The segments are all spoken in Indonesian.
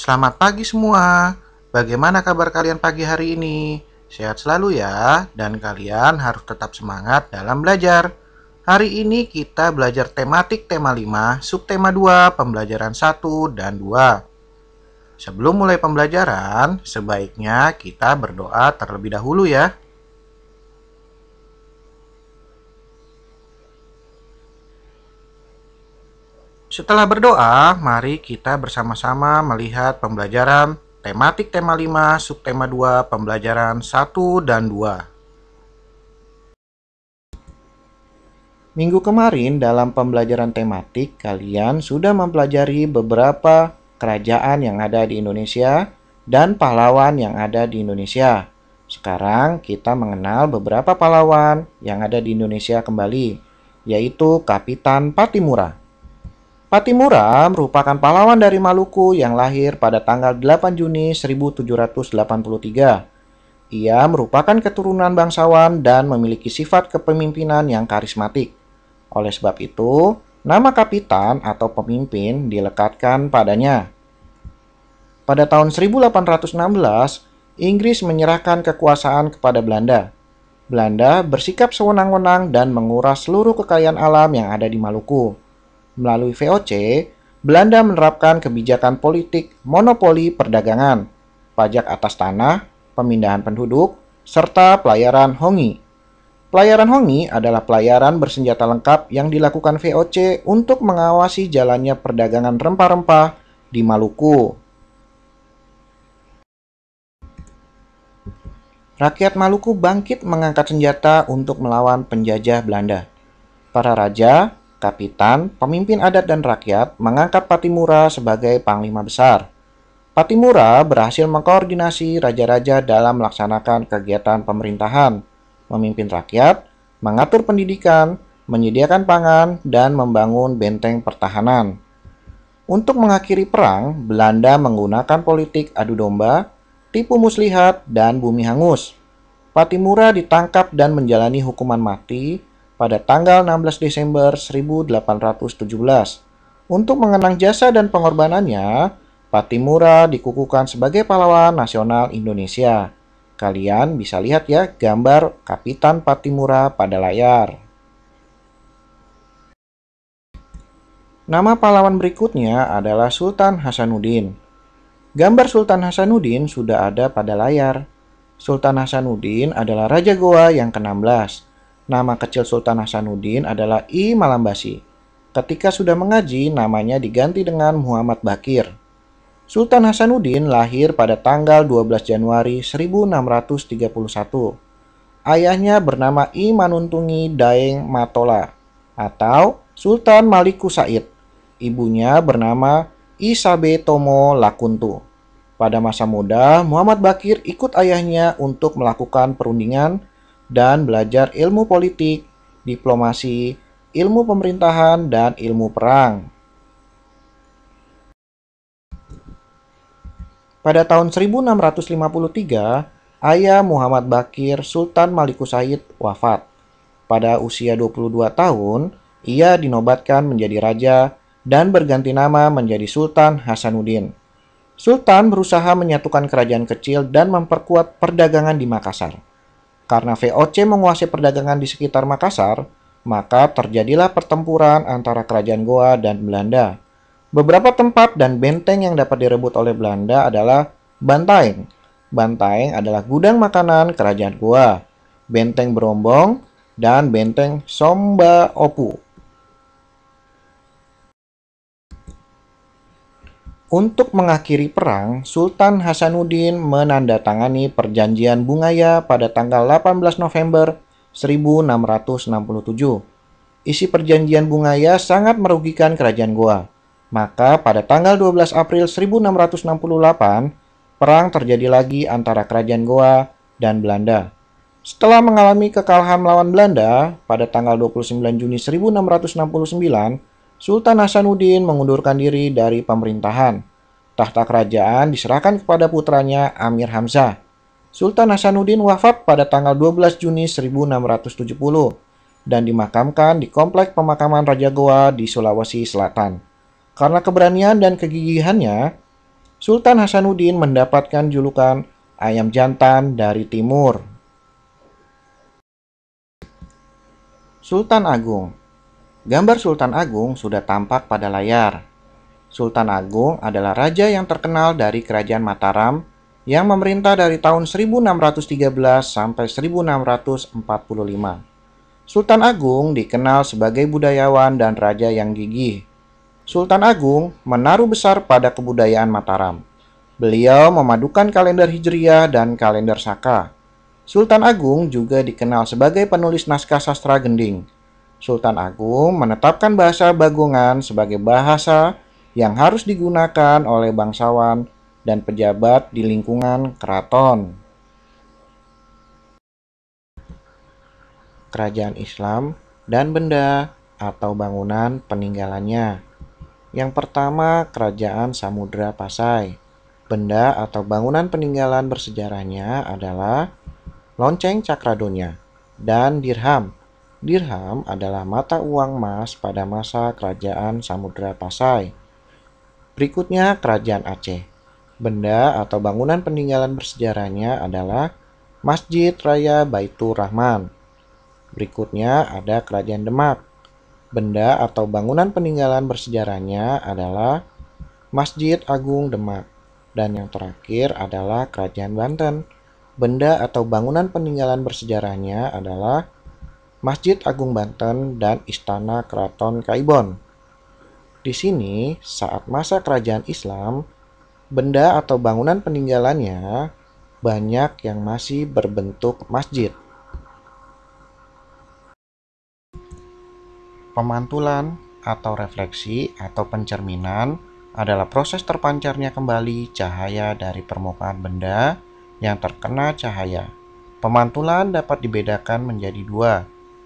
Selamat pagi semua. Bagaimana kabar kalian pagi hari ini? Sehat selalu ya, dan kalian harus tetap semangat dalam belajar. Hari ini kita belajar tematik tema 5, subtema 2, pembelajaran 1 dan 2. Sebelum mulai pembelajaran, sebaiknya kita berdoa terlebih dahulu ya. Setelah berdoa, mari kita bersama-sama melihat pembelajaran tematik tema 5, subtema 2, pembelajaran 1 dan 2. Minggu kemarin dalam pembelajaran tematik, kalian sudah mempelajari beberapa kerajaan yang ada di Indonesia dan pahlawan yang ada di Indonesia. Sekarang kita mengenal beberapa pahlawan yang ada di Indonesia kembali, yaitu Kapitan Patimura. Patimura merupakan pahlawan dari Maluku yang lahir pada tanggal 8 Juni 1783. Ia merupakan keturunan bangsawan dan memiliki sifat kepemimpinan yang karismatik. Oleh sebab itu, nama kapitan atau pemimpin dilekatkan padanya. Pada tahun 1816, Inggris menyerahkan kekuasaan kepada Belanda. Belanda bersikap sewenang-wenang dan menguras seluruh kekayaan alam yang ada di Maluku melalui VOC, Belanda menerapkan kebijakan politik monopoli perdagangan, pajak atas tanah, pemindahan penduduk, serta pelayaran Hongi. Pelayaran Hongi adalah pelayaran bersenjata lengkap yang dilakukan VOC untuk mengawasi jalannya perdagangan rempah-rempah di Maluku. Rakyat Maluku bangkit mengangkat senjata untuk melawan penjajah Belanda. Para raja, Kapitan, pemimpin adat dan rakyat, mengangkat Patimura sebagai panglima besar. Patimura berhasil mengkoordinasi raja-raja dalam melaksanakan kegiatan pemerintahan, memimpin rakyat, mengatur pendidikan, menyediakan pangan, dan membangun benteng pertahanan. Untuk mengakhiri perang, Belanda menggunakan politik adu domba, tipu muslihat, dan bumi hangus. Patimura ditangkap dan menjalani hukuman mati pada tanggal 16 Desember 1817. Untuk mengenang jasa dan pengorbanannya, Patimura dikukuhkan sebagai pahlawan nasional Indonesia. Kalian bisa lihat ya gambar Kapitan Patimura pada layar. Nama pahlawan berikutnya adalah Sultan Hasanuddin. Gambar Sultan Hasanuddin sudah ada pada layar. Sultan Hasanuddin adalah Raja Goa yang ke-16 Nama kecil Sultan Hasanuddin adalah I Malambasi. Ketika sudah mengaji, namanya diganti dengan Muhammad Bakir. Sultan Hasanuddin lahir pada tanggal 12 Januari 1631. Ayahnya bernama I Manuntungi Daeng Matola atau Sultan Maliku Said. Ibunya bernama Isabe Tomo Lakuntu. Pada masa muda, Muhammad Bakir ikut ayahnya untuk melakukan perundingan dan belajar ilmu politik, diplomasi, ilmu pemerintahan, dan ilmu perang. Pada tahun 1653, ayah Muhammad Bakir Sultan Maliku Said wafat. Pada usia 22 tahun, ia dinobatkan menjadi raja dan berganti nama menjadi Sultan Hasanuddin. Sultan berusaha menyatukan kerajaan kecil dan memperkuat perdagangan di Makassar. Karena VOC menguasai perdagangan di sekitar Makassar, maka terjadilah pertempuran antara kerajaan Goa dan Belanda. Beberapa tempat dan benteng yang dapat direbut oleh Belanda adalah Bantaeng. Bantaeng adalah gudang makanan kerajaan Goa, benteng Berombong, dan benteng Somba Opu. Untuk mengakhiri perang, Sultan Hasanuddin menandatangani perjanjian Bungaya pada tanggal 18 November 1667. Isi perjanjian Bungaya sangat merugikan kerajaan Goa. Maka pada tanggal 12 April 1668, perang terjadi lagi antara kerajaan Goa dan Belanda. Setelah mengalami kekalahan melawan Belanda pada tanggal 29 Juni 1669, Sultan Hasanuddin mengundurkan diri dari pemerintahan. Tahta kerajaan diserahkan kepada putranya Amir Hamzah. Sultan Hasanuddin wafat pada tanggal 12 Juni 1670 dan dimakamkan di kompleks Pemakaman Raja Goa di Sulawesi Selatan. Karena keberanian dan kegigihannya, Sultan Hasanuddin mendapatkan julukan ayam jantan dari timur. Sultan Agung Gambar Sultan Agung sudah tampak pada layar. Sultan Agung adalah raja yang terkenal dari Kerajaan Mataram yang memerintah dari tahun 1613 sampai 1645. Sultan Agung dikenal sebagai budayawan dan raja yang gigih. Sultan Agung menaruh besar pada kebudayaan Mataram. Beliau memadukan kalender Hijriah dan kalender Saka. Sultan Agung juga dikenal sebagai penulis naskah sastra gending. Sultan Agung menetapkan bahasa Bagongan sebagai bahasa yang harus digunakan oleh bangsawan dan pejabat di lingkungan keraton. Kerajaan Islam dan benda atau bangunan peninggalannya. Yang pertama, Kerajaan Samudra Pasai. Benda atau bangunan peninggalan bersejarahnya adalah lonceng cakradonya dan dirham Dirham adalah mata uang emas pada masa kerajaan Samudra Pasai. Berikutnya kerajaan Aceh. Benda atau bangunan peninggalan bersejarahnya adalah Masjid Raya Baitur Rahman. Berikutnya ada kerajaan Demak. Benda atau bangunan peninggalan bersejarahnya adalah Masjid Agung Demak. Dan yang terakhir adalah kerajaan Banten. Benda atau bangunan peninggalan bersejarahnya adalah Masjid Agung Banten, dan Istana Keraton Kaibon. Di sini, saat masa kerajaan Islam, benda atau bangunan peninggalannya banyak yang masih berbentuk masjid. Pemantulan atau refleksi atau pencerminan adalah proses terpancarnya kembali cahaya dari permukaan benda yang terkena cahaya. Pemantulan dapat dibedakan menjadi dua,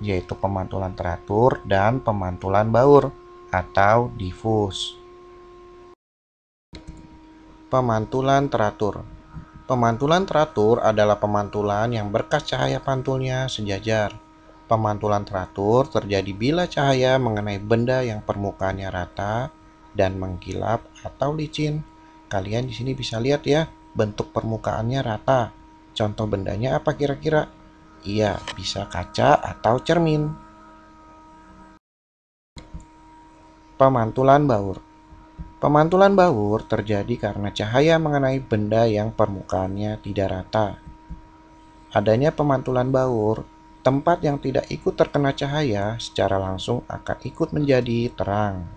yaitu pemantulan teratur dan pemantulan baur atau difus. Pemantulan teratur Pemantulan teratur adalah pemantulan yang berkas cahaya pantulnya sejajar. Pemantulan teratur terjadi bila cahaya mengenai benda yang permukaannya rata dan mengkilap atau licin. Kalian di sini bisa lihat ya, bentuk permukaannya rata. Contoh bendanya apa kira-kira? Iya, bisa kaca atau cermin. Pemantulan baur. Pemantulan baur terjadi karena cahaya mengenai benda yang permukaannya tidak rata. Adanya pemantulan baur, tempat yang tidak ikut terkena cahaya secara langsung akan ikut menjadi terang.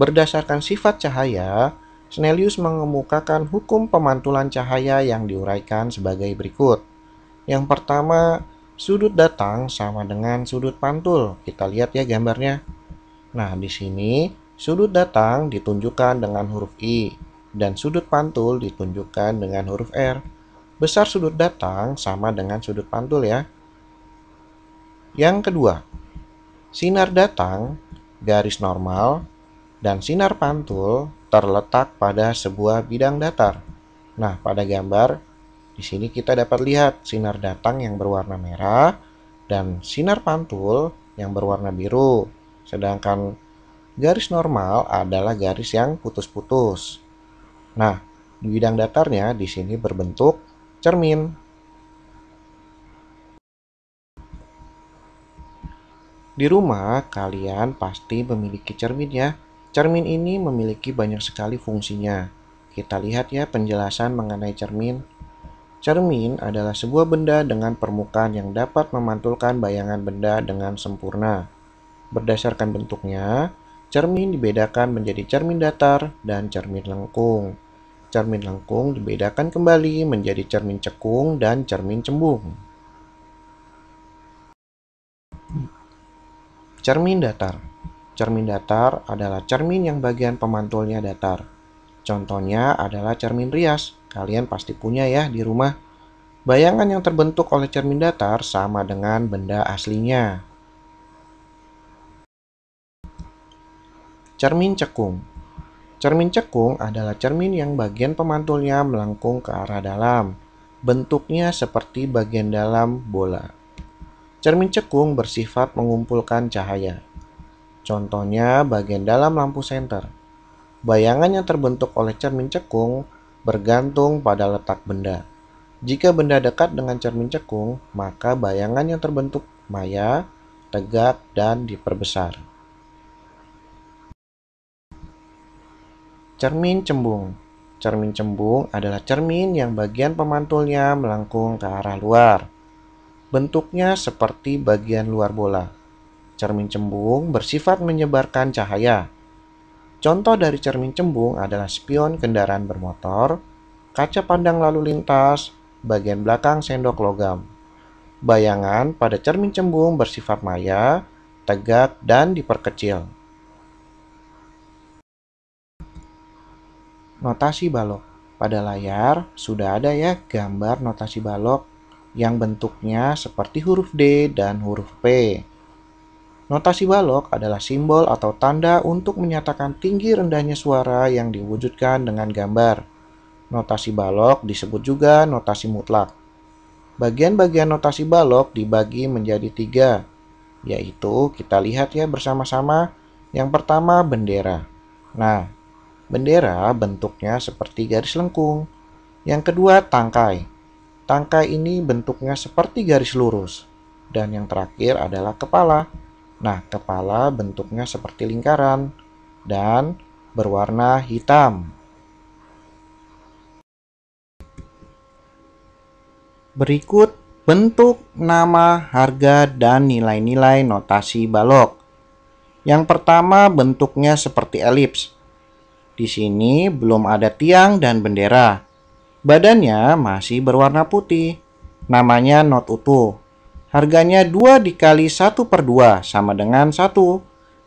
Berdasarkan sifat cahaya, Snellius mengemukakan hukum pemantulan cahaya yang diuraikan sebagai berikut. Yang pertama, sudut datang sama dengan sudut pantul. Kita lihat ya gambarnya. Nah, di sini sudut datang ditunjukkan dengan huruf I dan sudut pantul ditunjukkan dengan huruf R. Besar sudut datang sama dengan sudut pantul ya. Yang kedua, sinar datang garis normal dan sinar pantul terletak pada sebuah bidang datar. Nah, pada gambar di sini kita dapat lihat sinar datang yang berwarna merah dan sinar pantul yang berwarna biru. Sedangkan garis normal adalah garis yang putus-putus. Nah, di bidang datarnya di sini berbentuk cermin. Di rumah kalian pasti memiliki cermin ya Cermin ini memiliki banyak sekali fungsinya. Kita lihat ya penjelasan mengenai cermin. Cermin adalah sebuah benda dengan permukaan yang dapat memantulkan bayangan benda dengan sempurna. Berdasarkan bentuknya, cermin dibedakan menjadi cermin datar dan cermin lengkung. Cermin lengkung dibedakan kembali menjadi cermin cekung dan cermin cembung. Cermin datar Cermin datar adalah cermin yang bagian pemantulnya datar. Contohnya adalah cermin rias. Kalian pasti punya ya di rumah. Bayangan yang terbentuk oleh cermin datar sama dengan benda aslinya. Cermin cekung. Cermin cekung adalah cermin yang bagian pemantulnya melengkung ke arah dalam. Bentuknya seperti bagian dalam bola. Cermin cekung bersifat mengumpulkan cahaya. Contohnya bagian dalam lampu senter. Bayangan yang terbentuk oleh cermin cekung bergantung pada letak benda. Jika benda dekat dengan cermin cekung, maka bayangan yang terbentuk maya, tegak, dan diperbesar. Cermin cembung Cermin cembung adalah cermin yang bagian pemantulnya melengkung ke arah luar. Bentuknya seperti bagian luar bola. Cermin cembung bersifat menyebarkan cahaya. Contoh dari cermin cembung adalah spion kendaraan bermotor, kaca pandang lalu lintas, bagian belakang sendok logam. Bayangan pada cermin cembung bersifat maya, tegak, dan diperkecil. Notasi balok Pada layar sudah ada ya gambar notasi balok yang bentuknya seperti huruf D dan huruf P. Notasi balok adalah simbol atau tanda untuk menyatakan tinggi rendahnya suara yang diwujudkan dengan gambar. Notasi balok disebut juga notasi mutlak. Bagian-bagian notasi balok dibagi menjadi tiga, yaitu kita lihat ya bersama-sama. Yang pertama bendera. Nah, bendera bentuknya seperti garis lengkung. Yang kedua tangkai. Tangkai ini bentuknya seperti garis lurus. Dan yang terakhir adalah kepala. Nah, kepala bentuknya seperti lingkaran dan berwarna hitam. Berikut bentuk nama, harga, dan nilai-nilai notasi balok. Yang pertama bentuknya seperti elips. Di sini belum ada tiang dan bendera. Badannya masih berwarna putih. Namanya not utuh. Harganya 2 dikali 1 per 2 sama dengan 1.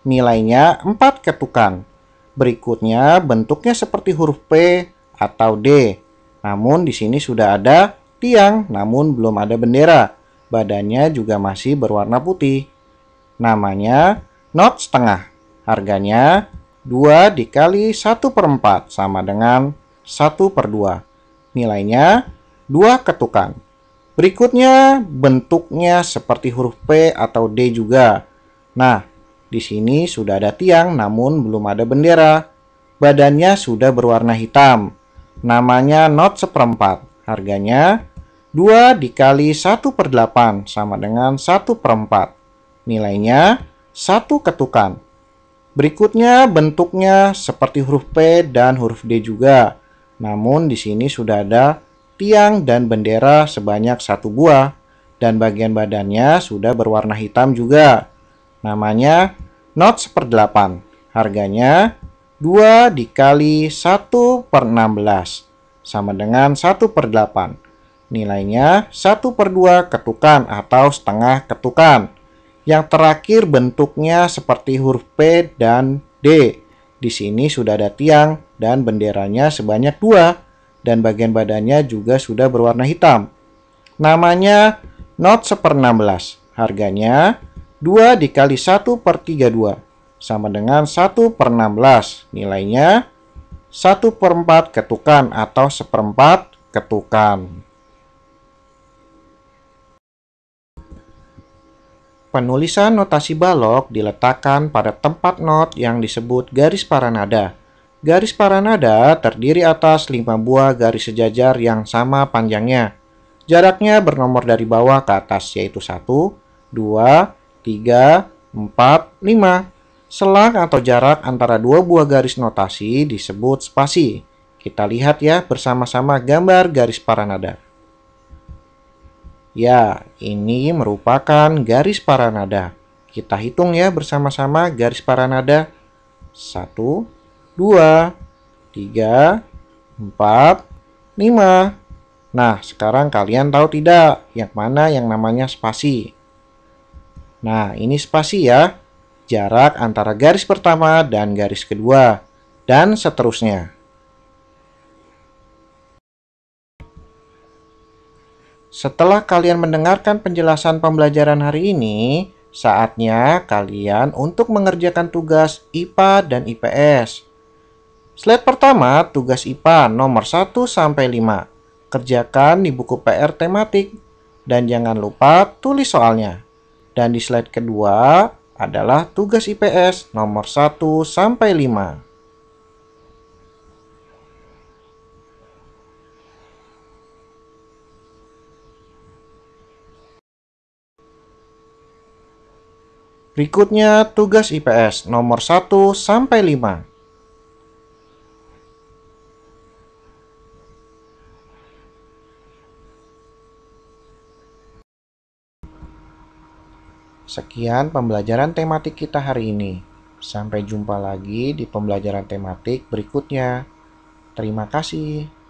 Nilainya 4 ketukan. Berikutnya bentuknya seperti huruf P atau D. Namun di sini sudah ada tiang namun belum ada bendera. Badannya juga masih berwarna putih. Namanya not setengah. Harganya 2 dikali 1 per 4 sama dengan 1 per 2. Nilainya 2 ketukan. Berikutnya, bentuknya seperti huruf P atau D juga. Nah, di sini sudah ada tiang namun belum ada bendera. Badannya sudah berwarna hitam. Namanya not seperempat. Harganya 2 dikali 1 per 8 sama dengan 1 per 4. Nilainya 1 ketukan. Berikutnya bentuknya seperti huruf P dan huruf D juga. Namun di sini sudah ada tiang, dan bendera sebanyak satu buah, dan bagian badannya sudah berwarna hitam juga. Namanya not seperdelapan. Harganya 2 dikali 1 per 16 sama dengan 1 per 8. Nilainya 1 per 2 ketukan atau setengah ketukan. Yang terakhir bentuknya seperti huruf P dan D. Di sini sudah ada tiang dan benderanya sebanyak dua dan bagian badannya juga sudah berwarna hitam. Namanya Not per 16. Harganya 2 dikali 1 per 32 sama dengan 1 per 16. Nilainya 1 per 4 ketukan atau 4 ketukan. Penulisan notasi balok diletakkan pada tempat not yang disebut garis paranada Garis paranada terdiri atas 5 buah garis sejajar yang sama panjangnya. Jaraknya bernomor dari bawah ke atas yaitu 1, 2, 3, 4, 5. Selang atau jarak antara dua buah garis notasi disebut spasi. Kita lihat ya bersama-sama gambar garis paranada. Ya, ini merupakan garis paranada. Kita hitung ya bersama-sama garis paranada. 1, 2, 3, 4, 5. Nah, sekarang kalian tahu tidak yang mana yang namanya spasi? Nah, ini spasi ya. Jarak antara garis pertama dan garis kedua. Dan seterusnya. Setelah kalian mendengarkan penjelasan pembelajaran hari ini, saatnya kalian untuk mengerjakan tugas IPA dan IPS. Slide pertama, tugas IPA nomor 1 sampai 5. Kerjakan di buku PR tematik dan jangan lupa tulis soalnya. Dan di slide kedua adalah tugas IPS nomor 1 sampai 5. Berikutnya tugas IPS nomor 1 sampai 5. Sekian pembelajaran tematik kita hari ini. Sampai jumpa lagi di pembelajaran tematik berikutnya. Terima kasih.